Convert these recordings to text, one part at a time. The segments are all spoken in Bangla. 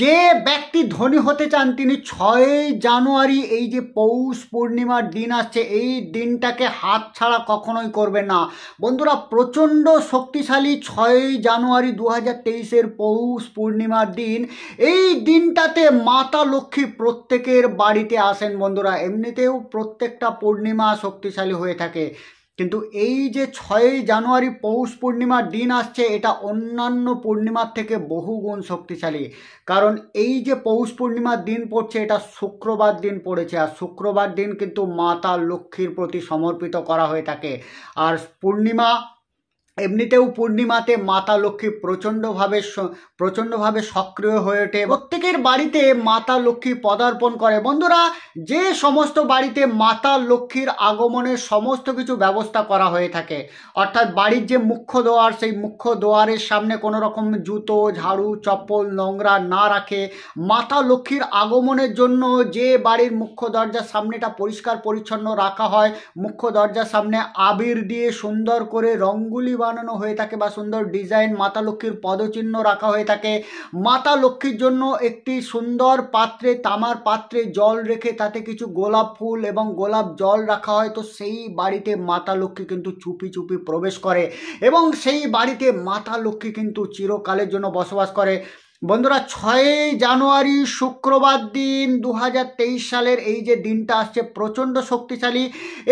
যে ব্যক্তি ধনী হতে চান তিনি ছয় জানুয়ারি এই যে পৌষ পূর্ণিমার দিন আসছে এই দিনটাকে হাত ছাড়া কখনোই করবে না বন্ধুরা প্রচণ্ড শক্তিশালী ছয় জানুয়ারি দু হাজার তেইশের পৌষ পূর্ণিমার দিন এই দিনটাতে মাতা লক্ষ্মী প্রত্যেকের বাড়িতে আসেন বন্ধুরা এমনিতেও প্রত্যেকটা পূর্ণিমা শক্তিশালী হয়ে থাকে কিন্তু এই যে ছয়ই জানুয়ারি পৌষ পূর্ণিমার দিন আসছে এটা অন্যান্য পূর্ণিমার থেকে বহুগুণ শক্তিশালী কারণ এই যে পৌষ পূর্ণিমার দিন পড়ছে এটা শুক্রবার দিন পড়েছে আর শুক্রবার দিন কিন্তু মাতা লক্ষ্মীর প্রতি সমর্পিত করা হয়ে থাকে আর পূর্ণিমা এমনিতেও পূর্ণিমাতে মাতা লক্ষ্মী প্রচণ্ডভাবে প্রচণ্ডভাবে সক্রিয় হয়ে ওঠে প্রত্যেকের বাড়িতে মাতা লক্ষ্মী পদার্পণ করে বন্ধুরা যে সমস্ত বাড়িতে মাতা লক্ষ্মীর আগমনের সমস্ত কিছু ব্যবস্থা করা হয়ে থাকে অর্থাৎ বাড়ির যে মুখ্য দোয়ার সেই মুখ্য দোয়ারের সামনে কোনো রকম জুতো ঝাড়ু চপ্পল নোংরা না রাখে মাতা লক্ষ্মীর আগমনের জন্য যে বাড়ির মুখ্য দরজার সামনেটা পরিষ্কার পরিচ্ছন্ন রাখা হয় মুখ্য দরজার সামনে আবির দিয়ে সুন্দর করে রঙ্গুলি বা বানানো হয়ে থাকে বা সুন্দর ডিজাইন মাতা লক্ষ্মীর পদচিহ্ন রাখা হয়ে থাকে মাতা লক্ষ্মীর জন্য একটি সুন্দর পাত্রে তামার পাত্রে জল রেখে তাতে কিছু গোলাপ ফুল এবং গোলাপ জল রাখা হয় তো সেই বাড়িতে মাতা লক্ষ্মী কিন্তু চুপি চুপি প্রবেশ করে এবং সেই বাড়িতে মাতা লক্ষ্মী কিন্তু চিরকালের জন্য বসবাস করে বন্ধুরা ছয়ই জানুয়ারি শুক্রবার দিন দু সালের এই যে দিনটা আসছে প্রচণ্ড শক্তিশালী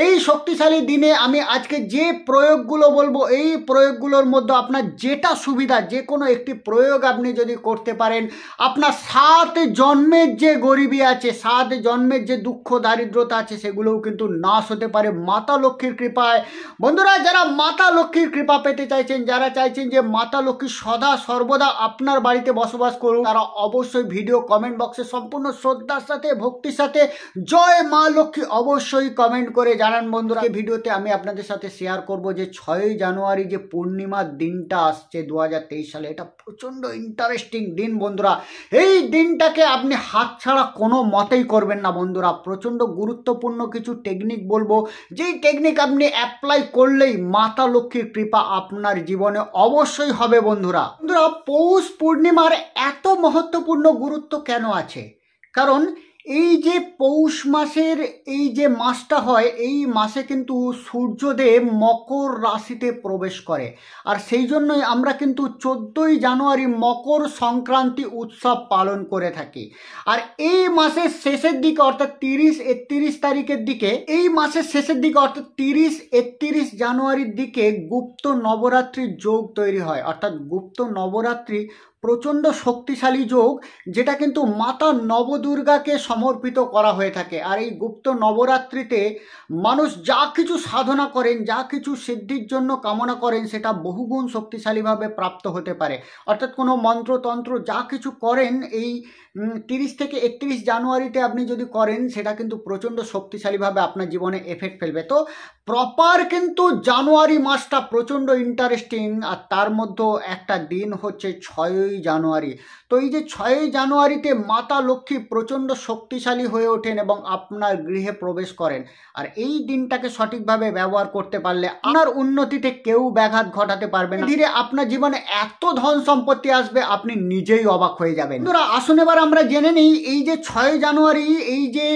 এই শক্তিশালী দিনে আমি আজকে যে প্রয়োগগুলো বলবো এই প্রয়োগগুলোর মধ্যে আপনার যেটা সুবিধা যে কোনো একটি প্রয়োগ আপনি যদি করতে পারেন আপনার সাত জন্মের যে গরিবী আছে সাত জন্মের যে দুঃখ দারিদ্রতা আছে সেগুলোও কিন্তু নাশ হতে পারে মাতা লক্ষ্মীর কৃপায় বন্ধুরা যারা মাতা লক্ষ্মীর কৃপা পেতে চাইছেন যারা চাইছেন যে মাতা লক্ষ্মী সদা সর্বদা আপনার বাড়িতে বস বসবাস করুন তারা অবশ্যই ভিডিও কমেন্ট বক্সে সম্পূর্ণ শ্রদ্ধার সাথে ভক্তির সাথে জয় মা লক্ষ্মী অবশ্যই কমেন্ট করে জানান বন্ধুরা এই ভিডিওতে আমি আপনাদের সাথে শেয়ার করব যে ছয়ই জানুয়ারি যে পূর্ণিমার দিনটা আসছে দু সালে এটা প্রচণ্ড ইন্টারেস্টিং দিন বন্ধুরা এই দিনটাকে আপনি হাত ছাড়া কোনো মতেই করবেন না বন্ধুরা প্রচণ্ড গুরুত্বপূর্ণ কিছু টেকনিক বলবো যেই টেকনিক আপনি অ্যাপ্লাই করলেই মাতা লক্ষ্মীর কৃপা আপনার জীবনে অবশ্যই হবে বন্ধুরা বন্ধুরা পৌষ পূর্ণিমার এত মহত্বপূর্ণ গুরুত্ব কেন আছে কারণ এই যে পৌষ মাসের এই যে মাসটা হয় এই মাসে কিন্তু সূর্যদেব মকর রাশিতে প্রবেশ করে আর সেই জন্যই আমরা কিন্তু চোদ্দই জানুয়ারি মকর সংক্রান্তি উৎসব পালন করে থাকি আর এই মাসের শেষের দিকে অর্থাৎ তিরিশ একত্রিশ তারিখের দিকে এই মাসের শেষের দিকে অর্থাৎ তিরিশ একত্রিশ জানুয়ারির দিকে গুপ্ত নবরাত্রির যোগ তৈরি হয় অর্থাৎ গুপ্ত নবরাত্রি প্রচণ্ড শক্তিশালী যোগ যেটা কিন্তু মাতা নবদুর্গাকে সমর্পিত করা হয়ে থাকে আর এই গুপ্ত নবরাত্রিতে মানুষ যা কিছু সাধনা করেন যা কিছু সিদ্ধির জন্য কামনা করেন সেটা বহুগুণ শক্তিশালীভাবে প্রাপ্ত হতে পারে অর্থাৎ কোনো মন্ত্রতন্ত্র যা কিছু করেন এই তিরিশ থেকে একত্রিশ জানুয়ারিতে আপনি যদি করেন সেটা কিন্তু প্রচণ্ড শক্তিশালীভাবে আপনার জীবনে এফেক্ট ফেলবে তো প্রপার কিন্তু জানুয়ারি মাসটা প্রচণ্ড ইন্টারেস্টিং আর তার মধ্যে একটা দিন হচ্ছে ছয়ই জানুয়ারি তো এই যে ছয়ই জানুয়ারিতে মাতা লক্ষ্মী প্রচণ্ড শক্তিশালী হয়ে ওঠেন এবং আপনার গৃহে প্রবেশ করেন আর এই দিনটাকে সঠিকভাবে ব্যবহার করতে পারলে আপনার উন্নতিতে কেউ ব্যাঘাত ঘটাতে পারবে না ধীরে আপনার জীবনে এত ধন সম্পত্তি আসবে আপনি নিজেই অবাক হয়ে যাবেন আসুন এবার আমরা জেনে নিই এই যে ছয়ই জানুয়ারি এই যে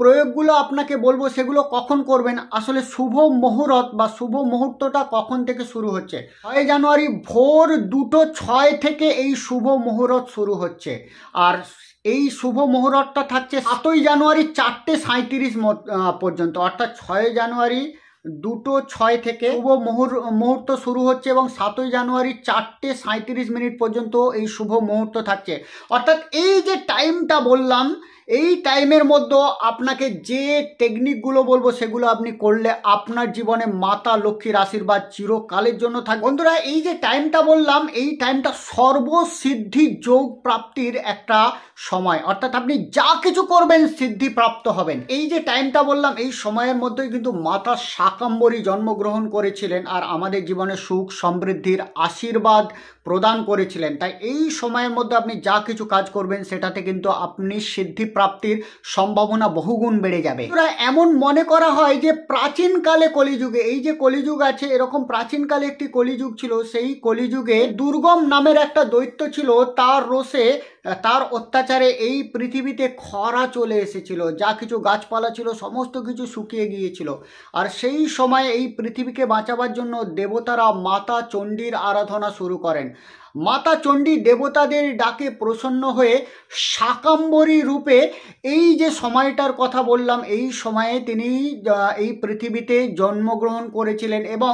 প্রয়োগগুলো আপনাকে বলবো সেগুলো কখন করবেন আসলে শুভ মুহূর্ত বা শুভ মুহূর্তটা কখন থেকে শুরু হচ্ছে ছয় জানুয়ারি ভোর দুটো ছয় থেকে এই শুভ মুহূর্ত শুরু হচ্ছে আর এই শুভ মুহূর্তটা থাকছে সাতই জানুয়ারি চারটে সাঁত্রিশ পর্যন্ত অর্থাৎ ছয় জানুয়ারি দুটো ছয় থেকে শুভ মুহূর্ত মুহূর্ত শুরু হচ্ছে এবং সাতই জানুয়ারি চারটে সাঁত্রিশ মিনিট পর্যন্ত এই শুভ মুহূর্ত থাকছে অর্থাৎ এই যে টাইমটা বললাম এই টাইমের মধ্যে আপনাকে যে টেকনিকগুলো বলবো সেগুলো আপনি করলে আপনার জীবনে মাতা লক্ষ্মীর আশীর্বাদ চিরকালের জন্য থাকবে বন্ধুরা এই যে টাইমটা বললাম এই টাইমটা সর্বসিদ্ধি যোগ প্রাপ্তির একটা সময় অর্থাৎ আপনি যা কিছু করবেন সিদ্ধি প্রাপ্ত হবেন এই যে টাইমটা বললাম এই সময়ের মধ্যেই কিন্তু মাতা শাকাম্বরী জন্মগ্রহণ করেছিলেন আর আমাদের জীবনে সুখ সমৃদ্ধির আশীর্বাদ প্রদান করেছিলেন তাই এই সময়ের মধ্যে আপনি যা কিছু কাজ করবেন সেটাতে কিন্তু আপনি সিদ্ধি প্রাপ্তির সম্ভাবনা বহুগুণ বেড়ে যাবে এমন মনে করা হয় যে প্রাচীনকালে কলিযুগে এই যে কলিযুগ আছে এরকম প্রাচীনকালে একটি কলিযুগ ছিল সেই কলিযুগে দুর্গম নামের একটা দৈত্য ছিল তার রোষে তার অত্যাচারে এই পৃথিবীতে খরা চলে এসেছিল যা কিছু গাছপালা ছিল সমস্ত কিছু শুকিয়ে গিয়েছিল আর সেই সময়ে এই পৃথিবীকে বাঁচাবার জন্য দেবতারা মাতা চণ্ডীর আরাধনা শুরু করেন মাতা চণ্ডী দেবতাদের ডাকে প্রসন্ন হয়ে শাকাম্বরী রূপে এই যে সময়টার কথা বললাম এই সময়ে তিনি এই পৃথিবীতে জন্মগ্রহণ করেছিলেন এবং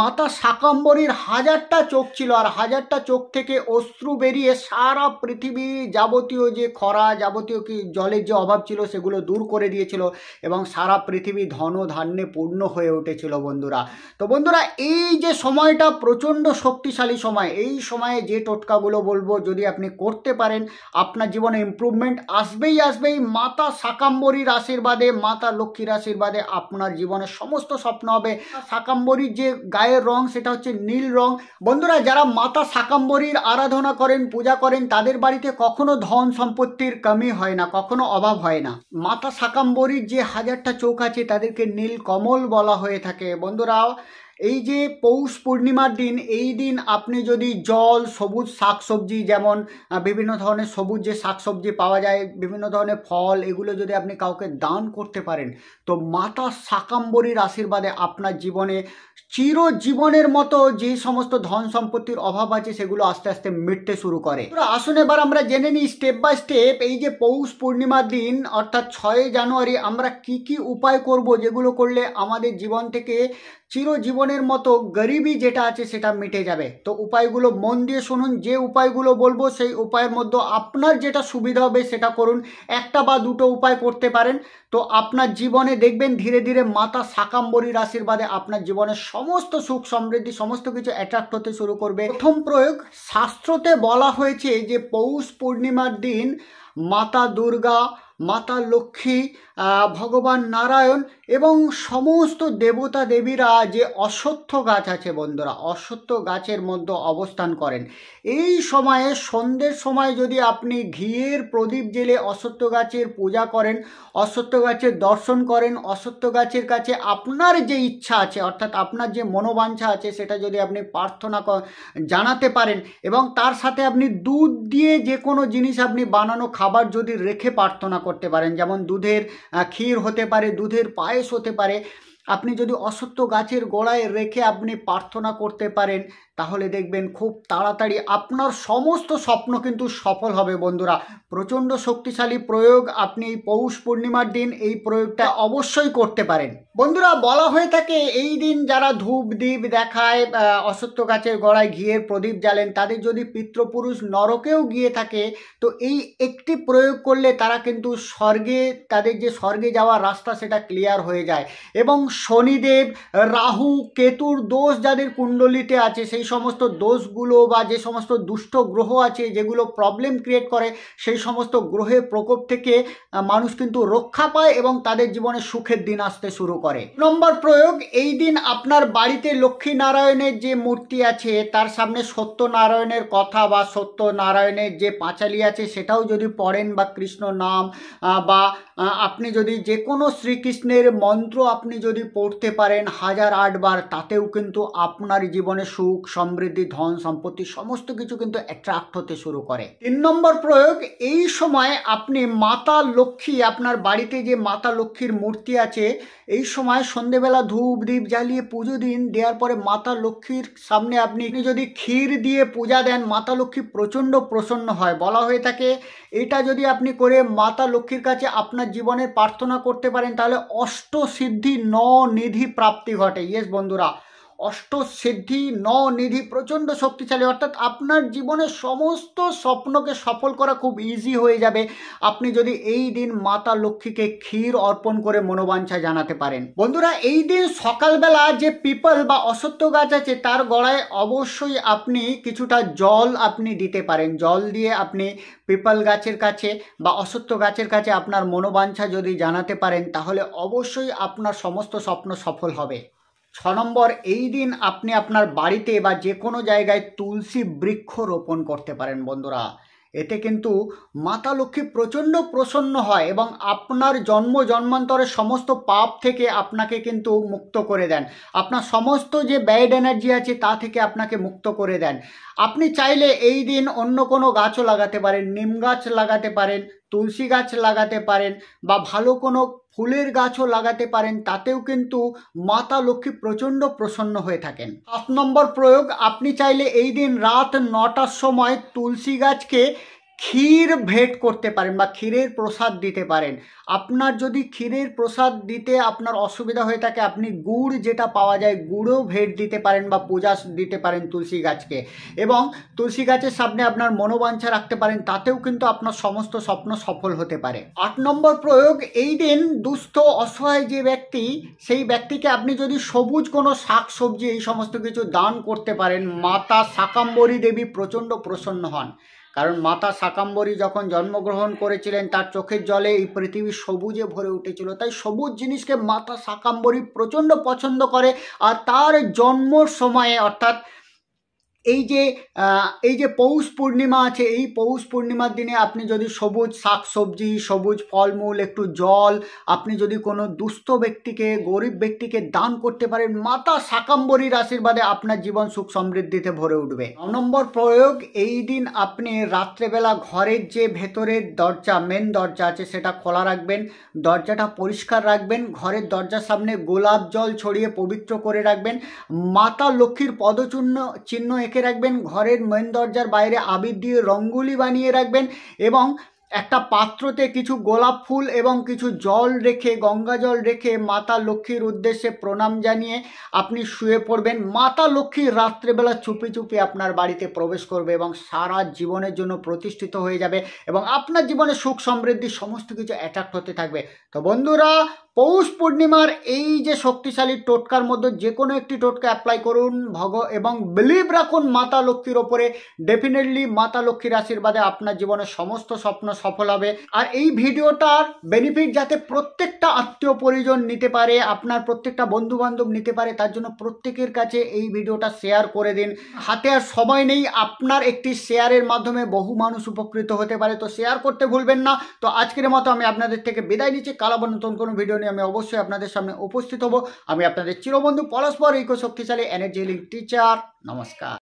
মাতা শাকাম্বরীর হাজারটা চোখ ছিল আর হাজারটা চোখ থেকে অশ্রু বেরিয়ে সারা পৃথিবী যাবতীয় যে খরা যাবতীয় কি জলের যে অভাব ছিল সেগুলো দূর করে দিয়েছিল এবং সারা পৃথিবী ধন ধান্যে পূর্ণ হয়ে উঠেছিল বন্ধুরা তো বন্ধুরা এই যে সময়টা প্রচণ্ড শক্তিশালী সময় এই সময়ে যে টোটকাগুলো বলবো যদি আপনি করতে পারেন আপনার জীবনে ইম্প্রুভমেন্ট আসবেই আসবেই মাতা শাকাম্বরীর আশীর্বাদে মাতা লক্ষ্মীর আশীর্বাদে আপনার জীবনের সমস্ত স্বপ্ন হবে শাকাম্বরীর যে গায়ের রং সেটা হচ্ছে নীল রং বন্ধুরা যারা মাতা শাকাম্বরীর আরাধনা করেন পূজা করেন তাদের বাড়িতে কখনো ধন সম্পত্তির কমি হয় না কখনো অভাব হয় না মাতা শাকাম্বরীর যে হাজারটা চোখ আছে তাদেরকে নীল কমল বলা হয়ে থাকে বন্ধুরা এই যে পৌষ পূর্ণিমার দিন এই দিন আপনি যদি জল সবুজ শাকসবজি যেমন বিভিন্ন ধরনের সবুজ যে শাকসবজি পাওয়া যায় বিভিন্ন ধরনের ফল এগুলো যদি আপনি কাউকে দান করতে পারেন তো মাতা শাকাম্বরীর আশীর্বাদে আপনার জীবনে চিরজীবনের মতো যে সমস্ত ধন সম্পত্তির অভাব আছে সেগুলো আস্তে আস্তে মিটতে শুরু করে আসুন এবার আমরা জেনে নিই স্টেপ বাই স্টেপ এই যে পৌষ পূর্ণিমার দিন অর্থাৎ ছয় জানুয়ারি আমরা কি কি উপায় করব যেগুলো করলে আমাদের জীবন থেকে চিরজীবন জীবনের মতো গরিবি যেটা আছে সেটা মিটে যাবে তো উপায়গুলো মন দিয়ে শুনুন যে উপায়গুলো বলবো সেই উপায়ের মধ্যে আপনার যেটা সুবিধা হবে সেটা করুন একটা বা দুটো উপায় করতে পারেন তো আপনার জীবনে দেখবেন ধীরে ধীরে মাতা সাকাম্বরীর আশীর্বাদে আপনার জীবনের সমস্ত সুখ সমৃদ্ধি সমস্ত কিছু অ্যাট্রাক্ট হতে শুরু করবে প্রথম প্রয়োগ শাস্ত্রতে বলা হয়েছে যে পৌষ পূর্ণিমার দিন মাতা দুর্গা মাতা লক্ষ্মী ভগবান নারায়ণ এবং সমস্ত দেবতা দেবীরা যে অশ্বত্থ গাছ আছে বন্ধুরা অশ্বত্থ গাছের মধ্যে অবস্থান করেন এই সময়ে সন্ধ্যের সময় যদি আপনি ঘিয়ের প্রদীপ জেলে অশ্বত্থ গাছের পূজা করেন অশ্বত্থ গাছের দর্শন করেন অশ্বত্থ গাছের কাছে আপনার যে ইচ্ছা আছে অর্থাৎ আপনার যে মনোবাঞ্ছা আছে সেটা যদি আপনি প্রার্থনা জানাতে পারেন এবং তার সাথে আপনি দুধ দিয়ে যে কোনো জিনিস আপনি বানানো খাবার যদি রেখে প্রার্থনা করতে পারেন যেমন দুধের ক্ষীর হতে পারে দুধের পায়েস হতে পারে আপনি যদি অশ্বত্থ গাছের গোড়ায় রেখে আপনি প্রার্থনা করতে পারেন তাহলে দেখবেন খুব তাড়াতাড়ি আপনার সমস্ত স্বপ্ন কিন্তু সফল হবে বন্ধুরা প্রচণ্ড শক্তিশালী প্রয়োগ আপনি এই পৌষ পূর্ণিমার দিন এই প্রয়োগটা অবশ্যই করতে পারেন বন্ধুরা বলা হয়ে থাকে এই দিন যারা ধূপ দ্বীপ দেখায় অসত্য গাছের গড়ায় ঘিয়ের প্রদীপ জ্বালেন তাদের যদি পিতৃপুরুষ নরকেও গিয়ে থাকে তো এই একটি প্রয়োগ করলে তারা কিন্তু স্বর্গে তাদের যে স্বর্গে যাওয়ার রাস্তা সেটা ক্লিয়ার হয়ে যায় এবং শনিদেব রাহু কেতুর দোষ যাদের কুণ্ডলিতে আছে সেই সমস্ত দোষগুলো বা যে সমস্ত দুষ্ট গ্রহ আছে যেগুলো প্রবলেম ক্রিয়েট করে সেই সমস্ত গ্রহের প্রকোপ থেকে মানুষ কিন্তু রক্ষা পায় এবং তাদের জীবনে সুখের দিন আসতে শুরু করে নম্বর প্রয়োগ এই দিন আপনার বাড়িতে লক্ষ্মী নারায়ণের যে মূর্তি আছে তার সামনে সত্যনারায়ণের কথা বা সত্যনারায়ণের যে পাঁচালি আছে সেটাও যদি পড়েন বা কৃষ্ণ নাম বা আপনি যদি যে কোনো শ্রীকৃষ্ণের মন্ত্র আপনি যদি পড়তে পারেন হাজার আটবার তাতেও কিন্তু আপনার জীবনে সুখ সমৃদ্ধি ধন সম্পত্তি সমস্ত কিছু কিন্তু অ্যাট্রাক্ট হতে শুরু করে তিন নম্বর প্রয়োগ এই সময় আপনি মাতা লক্ষ্মী আপনার বাড়িতে যে মাতা লক্ষ্মীর মূর্তি আছে এই সময় সন্ধেবেলা ধূপ দীপ জ্বালিয়ে পুজো দিন দেওয়ার পরে মাতা লক্ষ্মীর সামনে আপনি যদি ক্ষীর দিয়ে পূজা দেন মাতা লক্ষ্মী প্রচণ্ড প্রসন্ন হয় বলা হয়ে থাকে এটা যদি আপনি করে মাতা লক্ষ্মীর কাছে আপনার জীবনের প্রার্থনা করতে পারেন তাহলে অষ্ট সিদ্ধি ন নিধি প্রাপ্তি ঘটে ইয়েস বন্ধুরা অষ্ট সিদ্ধি ন নিধি প্রচণ্ড শক্তিশালী অর্থাৎ আপনার জীবনের সমস্ত স্বপ্নকে সফল করা খুব ইজি হয়ে যাবে আপনি যদি এই দিন মাতা লক্ষ্মীকে ক্ষীর অর্পণ করে মনোবাঞ্ছা জানাতে পারেন বন্ধুরা এই দিন সকালবেলা যে পিপল বা অসত্য গাছ আছে তার গড়ায় অবশ্যই আপনি কিছুটা জল আপনি দিতে পারেন জল দিয়ে আপনি পিপল গাছের কাছে বা অসত্য গাছের কাছে আপনার মনোবাঞ্ছা যদি জানাতে পারেন তাহলে অবশ্যই আপনার সমস্ত স্বপ্ন সফল হবে ছ নম্বর এই দিন আপনি আপনার বাড়িতে বা যে কোনো জায়গায় তুলসী বৃক্ষ রোপণ করতে পারেন বন্ধুরা এতে কিন্তু মাতা লক্ষ্মী প্রচণ্ড প্রসন্ন হয় এবং আপনার জন্ম জন্মান্তরের সমস্ত পাপ থেকে আপনাকে কিন্তু মুক্ত করে দেন আপনার সমস্ত যে ব্যাড এনার্জি আছে তা থেকে আপনাকে মুক্ত করে দেন আপনি চাইলে এই দিন অন্য কোনো গাছও লাগাতে পারেন নিম গাছ লাগাতে পারেন তুলসী গাছ লাগাতে পারেন বা ভালো কোনো ফুলের গাছও লাগাতে পারেন তাতেও কিন্তু মাতা লক্ষ্মী প্রচণ্ড প্রসন্ন হয়ে থাকেন সাত নম্বর প্রয়োগ আপনি চাইলে এই দিন রাত নটার সময় তুলসী গাছকে ক্ষীর ভেট করতে পারেন বা ক্ষীরের প্রসাদ দিতে পারেন আপনার যদি ক্ষীরের প্রসাদ দিতে আপনার অসুবিধা হয়ে থাকে আপনি গুড় যেটা পাওয়া যায় গুড়ও ভেট দিতে পারেন বা পূজা দিতে পারেন তুলসী গাছকে এবং তুলসী গাছের সামনে আপনার মনোবাঞ্ছা রাখতে পারেন তাতেও কিন্তু আপনার সমস্ত স্বপ্ন সফল হতে পারে আট নম্বর প্রয়োগ এই দিন দুস্থ অসহায় যে ব্যক্তি সেই ব্যক্তিকে আপনি যদি সবুজ কোনো শাক সবজি এই সমস্ত কিছু দান করতে পারেন মাতা শাকাম্বরী দেবী প্রচণ্ড প্রসন্ন হন কারণ মাতা শাকাম্বরী যখন জন্মগ্রহণ করেছিলেন তার চোখের জলে এই পৃথিবী সবুজে ভরে উঠেছিল তাই সবুজ জিনিসকে মাতা শাকাম্বরী প্রচণ্ড পছন্দ করে আর তার জন্ম সময়ে অর্থাৎ এই যে এই যে পৌষ পূর্ণিমা আছে এই পৌষ পূর্ণিমার দিনে আপনি যদি সবুজ শাকসবজি সবুজ ফলমূল একটু জল আপনি যদি কোনো দুস্থ ব্যক্তিকে গরিব ব্যক্তিকে দান করতে পারেন মাতা শাকাম্বরীর আশীর্বাদে আপনার জীবন সুখ সমৃদ্ধিতে ভরে উঠবে নম্বর প্রয়োগ এই দিন আপনি রাত্রেবেলা ঘরের যে ভেতরের দরজা মেন দরজা আছে সেটা খোলা রাখবেন দরজাটা পরিষ্কার রাখবেন ঘরের দরজার সামনে গোলাপ জল ছড়িয়ে পবিত্র করে রাখবেন মাতা লক্ষ্মীর পদচূর্ণ চিহ্ন রাখবেন ঘরের মেন দরজার বাইরে আবির দিয়ে রঙ্গুলি বানিয়ে রাখবেন এবং একটা পাত্রতে কিছু গোলাপ ফুল এবং কিছু জল রেখে গঙ্গা জল রেখে মাতা লক্ষ্মীর উদ্দেশ্যে প্রণাম জানিয়ে আপনি শুয়ে পড়বেন মাতা লক্ষ্মী রাত্রেবেলা চুপি চুপি আপনার বাড়িতে প্রবেশ করবে এবং সারা জীবনের জন্য প্রতিষ্ঠিত হয়ে যাবে এবং আপনার জীবনে সুখ সমৃদ্ধি সমস্ত কিছু অ্যাট্রাক্ট হতে থাকবে তো বন্ধুরা পৌষ পূর্ণিমার এই যে শক্তিশালী টোটকার মধ্যে যে কোনো একটি টোটকা অ্যাপ্লাই করুন ভগ এবং বিলিভ রাখুন মাতা লক্ষ্মীর ওপরে ডেফিনেটলি মাতা লক্ষ্মীর আশীর্বাদে আপনার জীবনের সমস্ত স্বপ্ন সফল হবে আর এই ভিডিওটার বেনিফিট যাতে প্রত্যেকটা আত্মীয় পরিজন নিতে পারে আপনার প্রত্যেকটা বন্ধু বান্ধব নিতে পারে তার জন্য প্রত্যেকের কাছে এই ভিডিওটা শেয়ার করে দিন হাতে আর সময় নেই আপনার একটি শেয়ারের মাধ্যমে বহু মানুষ উপকৃত হতে পারে তো শেয়ার করতে ভুলবেন না তো আজকের মতো আমি আপনাদের থেকে বিদায় নিচ্ছি কালাবো নতুন কোনো ভিডিও নিয়ে আমি অবশ্যই আপনাদের সামনে উপস্থিত হব আমি আপনাদের চিরবন্ধু পরস্পর ইকো শক্তিশালী এনার্জি লিঙ্ক টিচার নমস্কার